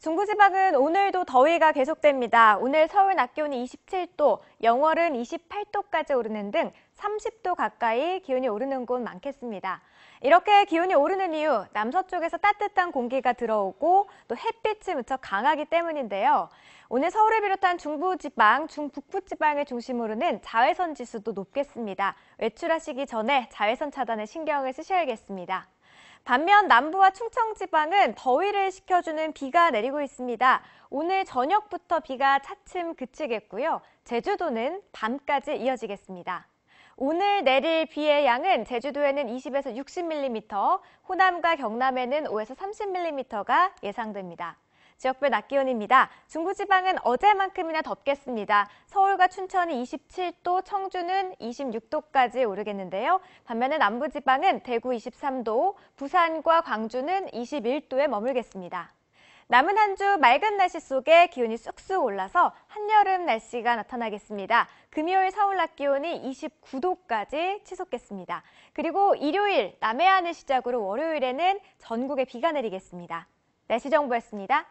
중부지방은 오늘도 더위가 계속됩니다. 오늘 서울 낮 기온이 27도, 영월은 28도까지 오르는 등 30도 가까이 기온이 오르는 곳 많겠습니다. 이렇게 기온이 오르는 이유, 남서쪽에서 따뜻한 공기가 들어오고 또 햇빛이 무척 강하기 때문인데요. 오늘 서울을 비롯한 중부지방, 중북부지방을 중심으로는 자외선 지수도 높겠습니다. 외출하시기 전에 자외선 차단에 신경을 쓰셔야겠습니다. 반면 남부와 충청 지방은 더위를 식혀주는 비가 내리고 있습니다. 오늘 저녁부터 비가 차츰 그치겠고요. 제주도는 밤까지 이어지겠습니다. 오늘 내릴 비의 양은 제주도에는 20에서 60mm, 호남과 경남에는 5에서 30mm가 예상됩니다. 지역별 낮 기온입니다. 중부지방은 어제만큼이나 덥겠습니다. 서울과 춘천이 27도, 청주는 26도까지 오르겠는데요. 반면에 남부지방은 대구 23도, 부산과 광주는 21도에 머물겠습니다. 남은 한 주 맑은 날씨 속에 기온이 쑥쑥 올라서 한여름 날씨가 나타나겠습니다. 금요일 서울 낮 기온이 29도까지 치솟겠습니다. 그리고 일요일 남해안을 시작으로 월요일에는 전국에 비가 내리겠습니다. 날씨 정보였습니다.